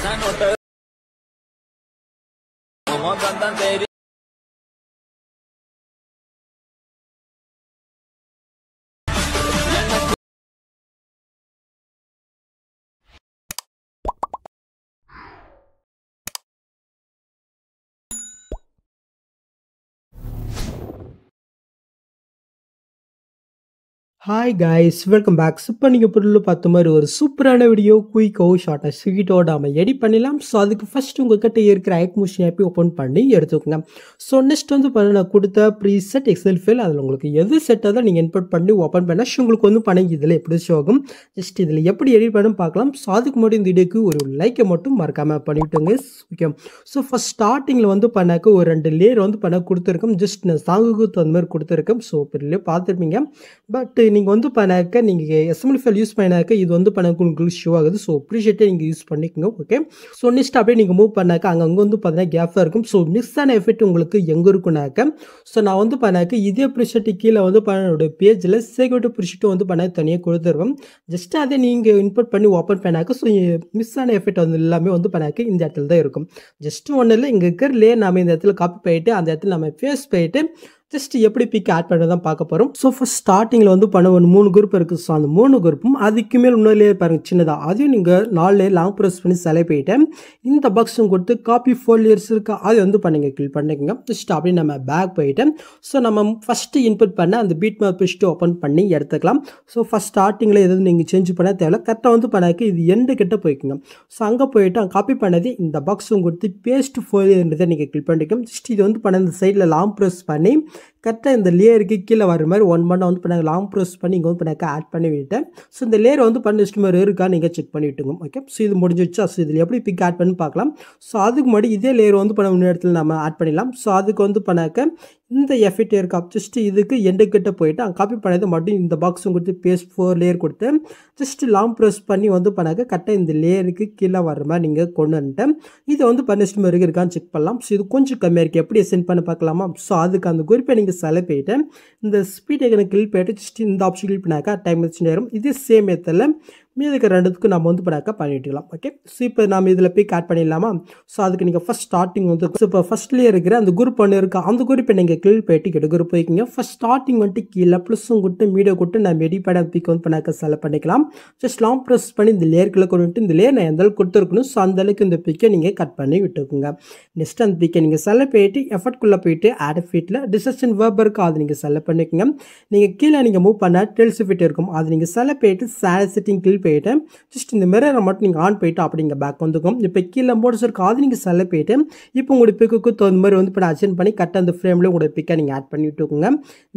s n o Oman kantan teiri. Hi guys welcome back இப்போ நீங்கள் பொருள் பார்த்த மாதிரி ஒரு சூப்பரான வீடியோ குயிக்கோ ஷார்ட்டாக ஸ்வீட்டோட நம்ம எடிட் பண்ணிடலாம் ஸோ அதுக்கு ஃபஸ்ட் உங்கள்கிட்ட இருக்கிற ஐக் மூஷன் ஆப்பி ஓப்பன் பண்ணி எடுத்துக்கோங்க ஸோ நெக்ஸ்ட் வந்து பண்ண நான் கொடுத்த செட் எக்ஸல் ஃபைல் அதில் உங்களுக்கு எது செட்டாக தான் நீங்கள் இன்புட் பண்ணி ஓப்பன் பண்ணால் உங்களுக்கு வந்து பணங்க இதில் எப்படி ஆகும் ஜஸ்ட் இதில் எப்படி எடிட் பண்ணும் பார்க்கலாம் ஸோ அதுக்கு முன்னாடி இந்த வீடியோக்கு ஒரு லைக்கை மட்டும் மறக்காமல் பண்ணிவிட்டுங்க ஓகே ஸோ ஃபஸ்ட் ஸ்டார்டிங்கில் வந்து பண்ணாக்க ஒரு ரெண்டு லேயர் வந்து பண்ண கொடுத்துருக்கோம் ஜஸ்ட் நான் சாங்குக்கு தகுந்த மாதிரி கொடுத்துருக்கோம் ஸோ பெரிய பார்த்துருப்பீங்க பட் நீங்கள் வந்து பண்ணாக்க நீங்கள் எஸ்எம்எல் ஃபைல் யூஸ் பண்ணாக்க இது வந்து பண்ணாக்க உங்களுக்கு ஷோ ஆகுது ஸோ அப்ரிஷியேட்டே நீங்கள் யூஸ் பண்ணிக்கோங்க ஓகே ஸோ நெக்ஸ்ட் அப்படியே நீங்கள் மூவ் பண்ணாக்க அங்கே வந்து பார்த்தீங்கன்னா கேப்பாக இருக்கும் ஸோ மிஸ் ஆன எஃபெக்ட் உங்களுக்கு எங்கே இருக்குனாக்க ஸோ நான் வந்து பண்ணாக்க இதே ப்ரிஷெட்டு கீழே வந்து பண்ணோட பேஜில் செக்யூரிட்டி ப்ரிஷெட்டும் வந்து பண்ண தனியாக கொடுத்துருவோம் ஜஸ்ட் அதை நீங்கள் இன்பர்ட் பண்ணி ஓப்பன் பண்ணாக்க ஸோ மிஸ் ஆன எஃபெக்ட் வந்து எல்லாமே வந்து பண்ணாக்க இந்த இடத்துல தான் இருக்கும் ஜஸ்ட் ஒன்றும் இல்லை இங்கே இருக்கிற லே நாம் இந்த இடத்துல காப்பி போயிட்டு அந்த இடத்துல நம்ம ஃபேஸ் போயிட்டு ஜஸ்ட் எப்படி பிக் ஆட் பண்ணுறது தான் பார்க்க போகிறோம் ஸோ ஃபஸ்ட் ஸ்டார்டிங்கில் வந்து பண்ண ஒரு மூணு குரூப் இருக்குது ஸோ அந்த மூணு குரூப்பும் அதுக்கு மேல் இன்னொருலேயே பாருங்கள் சின்னதாக அதையும் நீங்கள் நாலுலேயே லாங் ப்ரெஸ் பண்ணி செலவு போயிட்டேன் இந்த பாக்ஸும் கொடுத்து காப்பி ஃபோல்டர்ஸ் இருக்கா அது வந்து பண்ணுங்க கிளிக் பண்ணிக்கோங்க ஜஸ்ட் அப்படியே நம்ம பேக் போயிட்டேன் ஸோ நம்ம ஃபஸ்ட்டு இன்புட் பண்ண அந்த பீட் மேப் பிஸ்ட்டு ஓப்பன் பண்ணி எடுத்துக்கலாம் ஸோ ஃபஸ்ட் ஸ்டார்டிங்கில் எதுவும் நீங்கள் சேஞ்ச் பண்ண தேவையில்ல கரெக்டாக வந்து பண்ணாக்கி இது எண்டு கிட்ட போய்க்குங்க ஸோ அங்கே போயிட்டு காப்பி பண்ணது இந்த பாக்ஸும் கொடுத்து பேஸ்ட் ஃபோல்டர்ன்றதை நீங்கள் கிளிக் பண்ணிக்கோங்க ஜஸ்ட் இது வந்து பண்ண இந்த சைடில் லாங் ப்ரெஸ் பண்ணி கரெக்டாக இந்த லேயருக்கு கீழே வர மாதிரி ஒன் மண்டை வந்து பண்ணாங்க லாங் ப்ரெஸ் பண்ணி இங்கே வந்து பண்ணாக்க ஆட் பண்ணி விட்டுட்டேன் ஸோ இந்த லேயர் வந்து பண்ண மாதிரி இருக்கா நீங்கள் செக் பண்ணி விட்டுங்க ஓகே ஸோ இது முடிஞ்சிச்சு ஸோ இதில் எப்படி பிக் ஆட் பண்ணி பார்க்கலாம் ஸோ அதுக்கு முன்னாடி இதே லேயர் வந்து பண்ண முன்னேற்றத்தில் இடத்துல நம்ம ஆட் பண்ணிடலாம் ஸோ அதுக்கு வந்து பண்ணாக்க இந்த எஃபெக்ட் இருக்கா ஜஸ்ட் இதுக்கு எண்டுக்கிட்ட போயிட்டு அங்கே காப்பி பண்ணது மட்டும் இந்த பாக்ஸும் கொடுத்து பேஸ்ட் ஃபோர் லேயர் கொடுத்து ஜஸ்ட் லாங் ப்ரெஸ் பண்ணி வந்து பண்ணாக்க கரெக்டாக இந்த லேயருக்கு கீழே வர மாதிரி நீங்கள் கொண்டு வந்துட்டேன் இதை வந்து பன்னெண்டு மாதிரி இருக்கான்னு செக் பண்ணலாம் ஸோ இது கொஞ்சம் கம்மியாக இருக்குது எப்படி சென்ட் பண்ண பார்க்கலாமா ஸோ அதுக்கு அந்த குறிப்பை நீங்கள் செலவு போயிட்டேன் இந்த ஸ்பீட் எனக்கு கிளிக் போயிட்டு ஜஸ்ட் இந்த ஆப்ஷன் கிளிக் பண்ணாக்கா டைம் வச்சு நேரம் இதே சேம் எத்தில் மீது ரெண்டுத்துக்கும் நம்ம வந்து பண்ணாக்கா பண்ணிட்டுக்கலாம் ஓகே ஸோ இப்போ நம்ம இதில் போய் ஆட் பண்ணிடலாமா ஸோ அதுக்கு நீங்கள் ஃபஸ்ட் ஸ்டார்டிங் வந்து ஸோ இப்போ ஃபஸ்ட்லேயே இருக்கிற அந்த குரூப் ஒன்று இருக்கா அந்த குரூப்பை நீங்கள் கீழ் போயிட்டு கெட்டு குரூப் போய்க்கிங்க ஃபஸ்ட் ஸ்டார்டிங் வந்துட்டு கீழே ப்ளஸும் கொடுத்து மீடியோ கொடுத்து நம்ம எடிபேட் பிக் வந்து பண்ணாக்க செலக்ட் பண்ணிக்கலாம் ஜஸ்ட் லாங் ப்ரெஸ் பண்ணி இந்த லேயர்களை கொண்டு இந்த லேயர் நான் எந்த கொடுத்துருக்கணும் ஸோ அந்த அளவுக்கு இந்த பிக்கை நீங்கள் கட் பண்ணி விட்டுக்குங்க நெக்ஸ்ட் அந்த பிக்கை நீங்கள் செலக்ட் போயிட்டு எஃபர்ட்குள்ளே போயிட்டு ஆட் ஃபீட்டில் டிசஸ்டன் வேர்ப் இருக்கும் அது நீங்கள் செலக்ட் பண்ணிக்கோங்க நீங்கள் கீழே நீங்கள் மூவ் பண்ண டெல்ஸ் ஃபிட் இருக்கும் அது நீங்கள் செலக்ட் போயிட்டு சேல செட்டிங் கீழ் போயிட்டு ஜஸ்ட் இந்த மிரரை மட்டும் நீங்கள் ஆன் போயிட்டு அப்படி இங்கே பேக் வந்துக்கும் இப்போ கீழே போட்டு சார் அது நீங்கள் செல்ல போயிட்டு இப்போ உங்களுடைய பிக்குக்கு தகுந்த மாதிரி வந்து இப்போ நான் அச்சன் பண்ணி கரெக்டாக அந்த ஃப்ரேமில் உங்களுடைய பிக்கை நீங்கள் ஆட் பண்ணி விட்டுக்கோங்க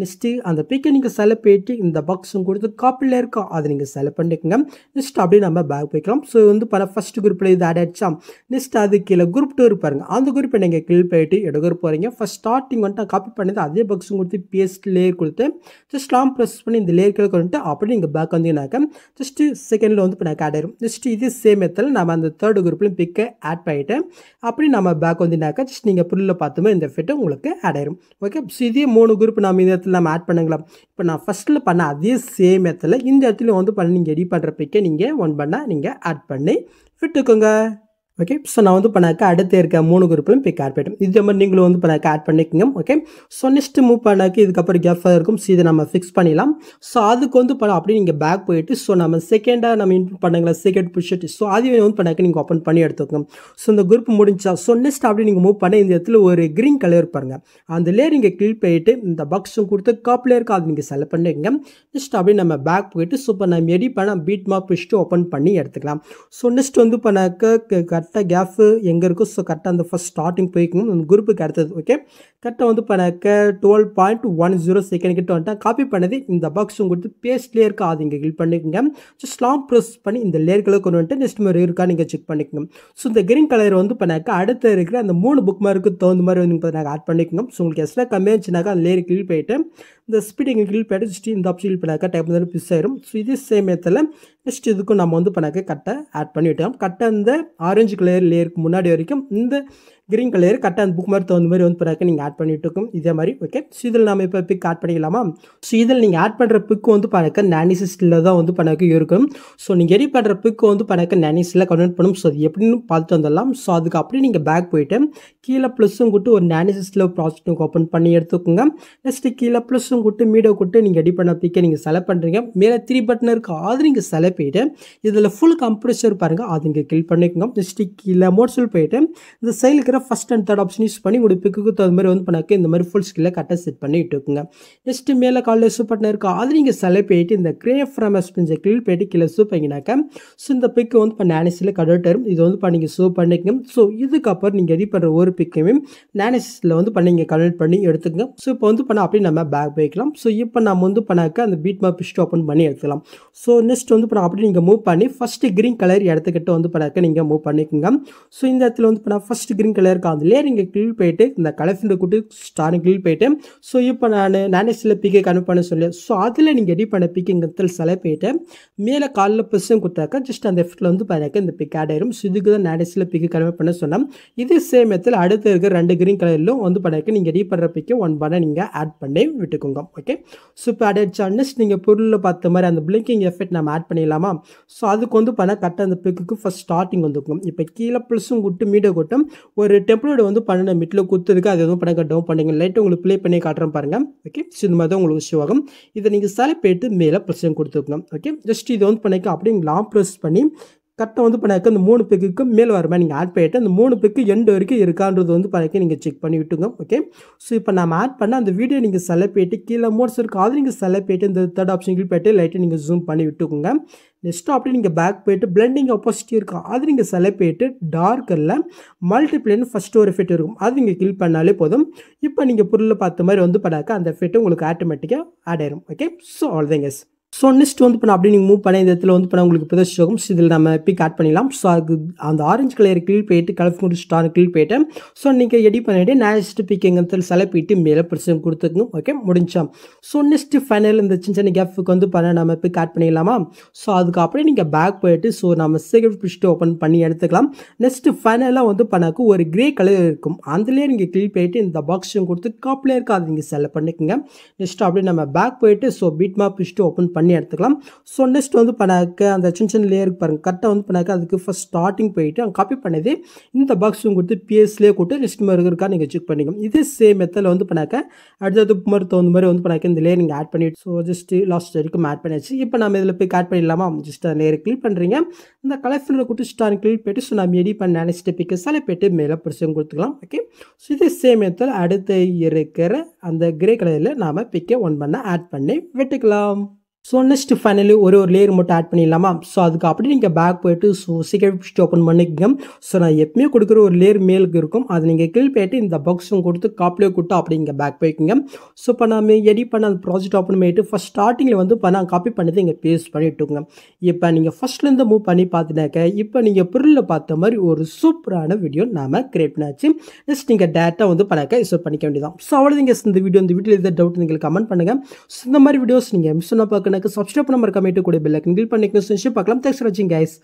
நெக்ஸ்ட்டு அந்த பிக்கை நீங்கள் செல்ல போயிட்டு இந்த பாக்ஸும் கொடுத்து காப்பியில் இருக்கோ அதை நீங்கள் செலக்ட் பண்ணிக்கோங்க நெக்ஸ்ட் அப்படியே நம்ம பேக் போய்க்கலாம் ஸோ வந்து பல ஃபஸ்ட் குரூப்பில் இது ஆட் ஆகிடுச்சா நெக்ஸ்ட் அது கீழே குரூப் டூ பாருங்கள் அந்த குரூப்பை நீங்கள் கிளிக் போயிட்டு எடுக்க போகிறீங்க ஃபஸ்ட் ஸ்டார்டிங் வந்துட்டு காப்பி பண்ணது அதே பாக்ஸும் கொடுத்து பேஸ்ட் லேயர் கொடுத்து ஜஸ்ட் லாம் ப்ரெஸ் பண்ணி இந்த லேயர் கீழே வந்துட்டு அப்படி நீங்கள் பேக் வந்தீங்கன்னாக்க ஜஸ்ட்டு செகண்டில் வந்து இப்போ எனக்கு ஆட் ஆயிரும் ஜஸ்ட் இது சேம் எத்தில் நம்ம அந்த தேர்டு குரூப்லையும் பிக்கை ஆட் பண்ணிவிட்டேன் அப்படி நம்ம பேக் வந்தினாக்கா ஜஸ்ட் நீங்கள் புல்லில் பார்த்துமே இந்த ஃபிட்டு உங்களுக்கு ஆட் ஆயிரும் ஓகே ஸோ இதே மூணு குரூப் நம்ம இந்த இடத்துல நம்ம ஆட் பண்ணுங்களா இப்போ நான் ஃபஸ்ட்டில் பண்ண அதே சேம் இடத்துல இந்த இடத்துல வந்து பண்ணி நீங்கள் ரெடி பண்ணுற பிக்கை நீங்கள் ஒன் பண்ணால் நீங்கள் ஆட் பண்ணி ஃபிட்டுக்கோங்க ஓகே ஸோ நான் வந்து பண்ணாக்க அடுத்து இருக்க மூணு குரூப்லையும் பிக் ஆட் பண்ணிவிட்டு இதே மாதிரி நீங்களும் வந்து பண்ணாக்க ஆட் பண்ணிக்கோங்க ஓகே ஸோ நெக்ஸ்ட் மூவ் பண்ணாக்க இதுக்கப்புறம் கெஃபாக இருக்கும் ஸோ இதை நம்ம ஃபிக்ஸ் பண்ணிடலாம் ஸோ அதுக்கு வந்து பண்ண அப்படியே நீங்கள் பேக் போயிட்டு ஸோ நம்ம செகண்டாக நம்ம இன்க்ளூட் பண்ணுங்களா செகண்ட் புஷட் ஸோ அது வந்து பண்ணாக்க நீங்கள் ஓப்பன் பண்ணி எடுத்துக்கோங்க ஸோ இந்த குரூப் முடிஞ்சா ஸோ நெக்ஸ்ட் அப்படி நீங்கள் மூவ் பண்ண இந்த இடத்துல ஒரு க்ரீன் கலர் பாருங்கள் அந்த லேயர் நீங்கள் கிளிக் போயிட்டு இந்த பாக்ஸும் கொடுத்து காப்பிலே இருக்க அது நீங்கள் செலக்ட் பண்ணிக்கோங்க நெக்ஸ்ட் அப்படியே நம்ம பேக் போயிட்டு சூப்பர் நம்ம எடி பண்ண பீட் மாப் பிடிச்சிட்டு ஓப்பன் பண்ணி எடுத்துக்கலாம் ஸோ நெக்ஸ்ட் வந்து பண்ணாக்க கரெக்டாக கேஃபு எங்கே இருக்கோ ஸோ கரெக்டாக அந்த ஃபஸ்ட் ஸ்டார்டிங் போய்க்கணும் அந்த குரூப்புக்கு அடுத்தது ஓகே கரெக்டாக வந்து பண்ணக்க twelve point one zero second கிட்ட வந்துட்டேன் காப்பி பண்ணது இந்த பாக்ஸ் உங்களுக்கு பேஸ்ட் லேயருக்கு அது இங்கே கில் பண்ணிக்கோங்க ஜஸ்ட் லாங் ப்ரெஸ் பண்ணி இந்த லேயர்களை கொண்டு வந்துட்டு நெக்ஸ்ட் மாதிரி இருக்கா நீங்கள் செக் பண்ணிக்கோங்க ஸோ இந்த க்ரீன் கலர் வந்து பண்ணாக்க அடுத்த இருக்கிற அந்த மூணு புக் மார்க்கு தகுந்த மாதிரி வந்து நாங்கள் ஆட் பண்ணிக்கோங்க ஸோ உங்களுக்கு எக்ஸ்ட்ரா கம்மியாக இருந்துச்சுனாக்கா அந்த லேயர் கில் போயிட்டு இந்த ஸ்பீடு எங்களுக்கு பேட ஜஸ்ட் இந்த ஆப்ஷன் பண்ணாக்க டைப் வந்து பிஸ் ஆயிரும் ஸோ இதே சேம் ஏத்தில் நெக்ஸ்ட் இதுக்கும் நம்ம வந்து பண்ணாக்க கட்டை ஆட் பண்ணி விட்டோம் கட்டை அந்த ஆரஞ்சு கலர் லேயருக்கு முன்னாடி வரைக்கும் இந்த க்ரீன் கலர் கரெக்டாக அந்த புக் மாதிரி தகுந்த மாதிரி வந்து பண்ணாக்க நீங்கள் ஆட் பண்ணிட்டு இருக்கும் இதே மாதிரி ஓகே ஸோ இதில் நம்ம இப்போ பிக் ஆட் பண்ணிக்கலாமா ஸோ இதில் நீங்கள் ஆட் பண்ணுற பிக் வந்து பணக்க நானிசிஸ்டில் தான் வந்து பணக்கு இருக்கும் ஸோ நீங்கள் எடி பண்ணுற பிக் வந்து பணக்க நானிஸில் கன்வெர்ட் பண்ணும் ஸோ அது எப்படின்னு பார்த்துட்டு வந்துடலாம் ஸோ அதுக்கு அப்படியே நீங்கள் பேக் போயிட்டு கீழே ப்ளஸ்ஸும் கூட்டு ஒரு நானிசிஸ்டில் ப்ராஜெக்ட் ஓப்பன் பண்ணி எடுத்துக்கோங்க நெக்ஸ்ட்டு கீழே ப்ளஸ் ப்ளஸும் கொடுத்து மீடோ கொடுத்து நீங்கள் எடிட் பண்ண பிக்கை நீங்கள் செலக்ட் பண்ணுறீங்க மேலே த்ரீ பட்டன் இருக்குது அது நீங்கள் செலக்ட் போயிட்டு இதில் ஃபுல் கம்ப்ரெஷர் பாருங்கள் அது இங்கே கிளிக் பண்ணிக்கோங்க ஸ்டிக் இல்லை மோட்ஸில் போயிட்டு இந்த சைடில் இருக்கிற first and third option use பண்ணி உங்களுடைய பிக்கு தகுந்த மாதிரி வந்து பண்ணாக்க இந்த மாதிரி ஃபுல் ஸ்கில்லை கரெக்டாக செட் பண்ணிட்டு இருக்குங்க நெக்ஸ்ட்டு மேலே காலில் சூப்பர் பட்டன் இருக்குது அது நீங்கள் செலக்ட் போயிட்டு இந்த கிரே ஃப்ரம் எஸ்பென்ஸை கிளிக் போயிட்டு கீழே சூப்பிங்கனாக்க ஸோ இந்த பிக்கு வந்து இப்போ நானேசியில் கடவுட்டரும் இது வந்து இப்போ நீங்கள் சூப் பண்ணிக்கங்க ஸோ இதுக்கப்புறம் நீங்கள் ரெடி பண்ணுற ஒரு பிக்கையும் நேனஸில் வந்து இப்போ நீங்கள் கன்வெர்ட் பண்ணி எடுத்துக்கோங்க ஸோ இப்போ வந்து பண்ணால் அப்படியே நம்ம பேக் போய்க்கலாம் ஸோ இப்போ நம்ம வந்து பண்ணாக்க அந்த பீட் மேப் ஹிஸ்ட் ஓப்பன் பண்ணி எடுத்துக்கலாம் ஸோ நெக்ஸ்ட் வந்து இப்போ அப்படி நீங்கள் மூவ் பண்ணி ஃபஸ்ட்டு க்ரீன் கலர் இடத்துக்கிட்ட வந்து பண்ணாக்க நீங்கள் மூவ் பண்ணிக்கோங்க ஸோ இந்த இடத்துல வந்து பண்ணால் ஃபஸ்ட் க்ரீன் கலர் இருக்கா அதுலேயே நீங்கள் கீழ் போயிட்டு இந்த கலர்ஃபுண்டு கூட்டு ஸ்டார் கீழ் போயிட்டு ஸோ இப்போ நான் நேனஸில் பிக்கை கனெக்ட் பண்ண சொல்லி ஸோ அதில் நீங்கள் ரெடி பண்ண இடத்துல சில போயிட்டு மேலே காலில் பெருசும் கொடுத்தாக்கா ஜஸ்ட் அந்த எஃப்டில் வந்து பார்த்தாக்க இந்த பிக் ஆட் ஆயிரும் ஸோ இதுக்கு தான் நேனஸில் பிக்கு கன்வெர்ட் பண்ண சொன்னோம் இதே சேம் இடத்துல அடுத்து இருக்கிற ரெண்டு க்ரீன் கலரிலும் வந்து பண்ணாக்க நீங்கள் ரெடி பண்ணுற பிக்கை ஒன் பண்ண நீங்கள் ஆட் பண்ணி விட்டுக்கோங்க தூங்கும் ஓகே ஸோ இப்போ அடட் சார்ஜஸ் நீங்கள் பொருளில் பார்த்த மாதிரி அந்த பிளிங்கிங் எஃபெக்ட் நம்ம ஆட் பண்ணிடலாமா ஸோ அதுக்கு வந்து பண்ண கரெக்டாக அந்த பிக்குக்கு ஃபஸ்ட் ஸ்டார்டிங் வந்துக்கும் இப்போ கீழே ப்ளஸும் கூட்டு மீடை கூட்டம் ஒரு டெம்ப்ளோட வந்து பண்ணணும் மிட்டில் குத்துருக்கு அது எதுவும் பண்ண கட்டவும் பண்ணுங்க லைட்டு உங்களுக்கு ப்ளே பண்ணி காட்டுறேன் பாருங்கள் ஓகே ஸோ இந்த மாதிரி தான் உங்களுக்கு விஷயம் ஆகும் இதை நீங்கள் செலக்ட் போயிட்டு மேலே ப்ளஸும் கொடுத்துக்கணும் ஓகே ஜஸ்ட் இதை வந்து பண்ணிக்க அப்படியே லாங் ப்ரெஸ் பண்ணி கரெக்டாக வந்து பண்ணாக்க இந்த மூணு பெக்குக்கு மேல் வர மாதிரி நீங்கள் ஆட் பண்ணிவிட்டு அந்த மூணு பெக்கு எண்டு வரைக்கும் இருக்கான்றது வந்து பண்ணிக்க நீங்கள் செக் பண்ணி விட்டுங்க ஓகே ஸோ இப்போ நம்ம ஆட் பண்ண அந்த வீடியோ நீங்கள் செலக்ட் பண்ணிட்டு கீழே மோட்ஸ் இருக்கும் அது நீங்கள் செலக்ட் பண்ணிட்டு இந்த தேர்ட் ஆப்ஷன் கீழ் போய்ட்டு லைட்டை நீங்கள் ஜூம் பண்ணி விட்டுக்கோங்க நெக்ஸ்ட் அப்படியே நீங்கள் பேக் போயிட்டு பிளண்டிங் ஆப்போசிட்டி இருக்கும் அது நீங்கள் செலக்ட் பண்ணிட்டு டார்க்கரில் மல்டிப்ளேன்னு ஃபஸ்ட் ஒரு எஃபெக்ட் இருக்கும் அது நீங்கள் கில் பண்ணாலே போதும் இப்போ நீங்கள் பொருளில் பார்த்த மாதிரி வந்து பண்ணாக்க அந்த எஃபெக்ட் உங்களுக்கு ஆட்டோமேட்டிக்காக ஆட் ஆயிரும் okay so all thanks so next வந்து இப்போ அப்படி நீங்கள் மூவ் பண்ண இந்த இடத்துல வந்து இப்போ உங்களுக்கு பிரதேஷ் ஆகும் இதில் நம்ம பிக் ஆட் பண்ணிடலாம் ஸோ அதுக்கு அந்த ஆரஞ்சு கலர் கிளீல் போயிட்டு கலர் ஸ்டார் கிளீல் போயிட்டேன் ஸோ நீங்கள் எடி பண்ணிவிட்டு நேஸ்ட் பிக் எங்கிறது செலக்ட் போயிட்டு மேலே பிரச்சனை கொடுத்துக்கணும் ஓகே முடிஞ்சோம் ஸோ நெக்ஸ்ட் ஃபைனல் இந்த சின்ன சின்ன கேஃபுக்கு வந்து பண்ண நம்ம பிக் ஆட் பண்ணிடலாமா ஸோ அதுக்கப்புறம் நீங்கள் பேக் போயிட்டு ஸோ நம்ம சீக்கிரம் பிடிச்சிட்டு ஓப்பன் பண்ணி எடுத்துக்கலாம் நெக்ஸ்ட் ஃபைனலாக வந்து பண்ணாக்கு ஒரு கிரே கலர் இருக்கும் அதுலேயே நீங்கள் கிளீல் போயிட்டு இந்த பாக்ஸையும் கொடுத்து காப்பிலே இருக்காது நீங்கள் செலப் பண்ணிக்கோங்க நெக்ஸ்ட் அப்படியே நம்ம பேக் போயிட்டு ஸோ பீட் மாப் பிடிச்சிட்டு ஓப்பன் பண்ணி பண்ணி எடுத்துக்கலாம் ஸோ நெக்ஸ்ட் வந்து பண்ணாக்க அந்த சின்ன சின்ன லேயருக்கு பாருங்கள் கரெக்டாக வந்து பண்ணாக்க அதுக்கு ஃபஸ்ட் ஸ்டார்டிங் போயிட்டு அங்கே காப்பி பண்ணது இந்த பாக்ஸும் கொடுத்து பிஎஸ்லேயே கொடுத்து நெக்ஸ்ட் மாதிரி நீங்கள் செக் பண்ணிக்கணும் இதே சேம் மெத்தடில் வந்து பண்ணாக்க அடுத்தது மாதிரி தகுந்த மாதிரி வந்து பண்ணாக்க இந்த லேயர் நீங்கள் ஆட் பண்ணிவிட்டு ஸோ ஜஸ்ட்டு லாஸ்ட் வரைக்கும் ஆட் பண்ணியாச்சு இப்போ நம்ம இதில் போய் ஆட் பண்ணிடலாமா ஜஸ்ட் அந்த லேயர் கிளிக் பண்ணுறீங்க இந்த கலர் கொடுத்து ஸ்டார் கிளிக் போய்ட்டு ஸோ நம்ம எடி பண்ண நினச்சிட்டு பிக்கு சில போய்ட்டு மேலே பிடிச்சும் கொடுத்துக்கலாம் ஓகே ஸோ இதே சேம் மெத்தடில் அடுத்து இருக்கிற அந்த கிரே கலரில் நாம் பிக்கை ஒன் பண்ண ஆட் பண்ணி வெட்டுக்கலாம் ஸோ நெக்ஸ்ட் ஃபைனலி ஒரு ஒரு லேயர் மட்டும் ஆட் பண்ணிடலாமா ஸோ அதுக்கு அப்படி நீங்கள் பேக் போயிட்டு ஸோ சீக்கிரம் பிடிச்சி ஓப்பன் பண்ணிக்கங்க ஸோ நான் எப்பயுமே கொடுக்குற ஒரு லேயர் மேலுக்கு இருக்கும் அது நீங்கள் கீழ் போயிட்டு இந்த பாக்ஸும் கொடுத்து காப்பிலே கொடுத்து அப்படி நீங்கள் பேக் போய்க்குங்க ஸோ இப்போ நம்ம எடிட் பண்ண அந்த ப்ராஜெக்ட் ஓப்பன் பண்ணிட்டு ஃபஸ்ட் ஸ்டார்டிங்கில் வந்து இப்போ நான் காப்பி பண்ணி இங்கே பேஸ்ட் பண்ணிவிட்டுங்க இப்போ நீங்கள் ஃபஸ்ட்லேருந்து மூவ் பண்ணி பார்த்துனாக்க இப்போ நீங்கள் பொருளில் பார்த்த மாதிரி ஒரு சூப்பரான வீடியோ நாம் கிரியேட் பண்ணாச்சு நெக்ஸ்ட் நீங்கள் டேரெக்டாக வந்து பண்ணாக்க இஸ்வர் பண்ணிக்க வேண்டியதான் ஸோ அவ்வளோ நீங்கள் இந்த வீடியோ இந்த வீட்டில் எதாவது டவுட் நீங்கள் கமெண்ட் பண்ணுங்கள் ஸோ இந்த மாதிரி வீடியோஸ் நீங்கள் மிஸ் பண்ண பார்க்கணும் சேனலுக்கு சப்ஸ்கிரைப் பண்ண மறக்காம கூட பில்லை கிளிக் பண்ணிக்கணும் பார்க்கலாம் தேங்க்ஸ் ஃபார் வாட்சிங் கைஸ்